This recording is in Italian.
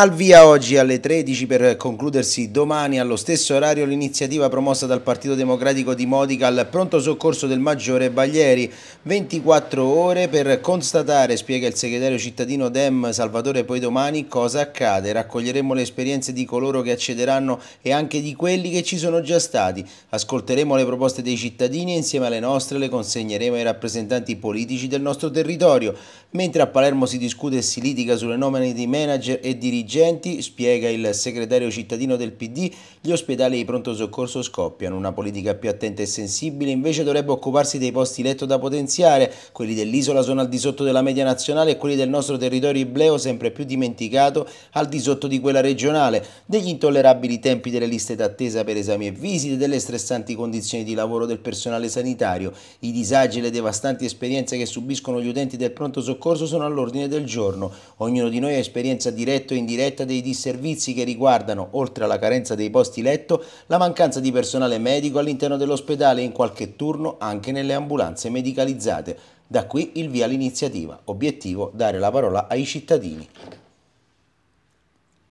Al via oggi alle 13 per concludersi domani allo stesso orario l'iniziativa promossa dal Partito Democratico di Modica al pronto soccorso del Maggiore Baglieri. 24 ore per constatare, spiega il segretario cittadino Dem Salvatore poi domani, cosa accade. Raccoglieremo le esperienze di coloro che accederanno e anche di quelli che ci sono già stati. Ascolteremo le proposte dei cittadini e insieme alle nostre le consegneremo ai rappresentanti politici del nostro territorio. Mentre a Palermo si discute e si litiga sulle nomine di manager e dirigenti dirigenti, spiega il segretario cittadino del PD, gli ospedali di pronto soccorso scoppiano. Una politica più attenta e sensibile invece dovrebbe occuparsi dei posti letto da potenziare. Quelli dell'isola sono al di sotto della media nazionale e quelli del nostro territorio ibleo, sempre più dimenticato, al di sotto di quella regionale. Degli intollerabili tempi delle liste d'attesa per esami e visite, delle stressanti condizioni di lavoro del personale sanitario, i disagi e le devastanti esperienze che subiscono gli utenti del pronto soccorso sono all'ordine del giorno. Ognuno di noi ha esperienza diretta e indiretta diretta dei disservizi che riguardano, oltre alla carenza dei posti letto, la mancanza di personale medico all'interno dell'ospedale e in qualche turno anche nelle ambulanze medicalizzate. Da qui il via all'iniziativa, obiettivo dare la parola ai cittadini.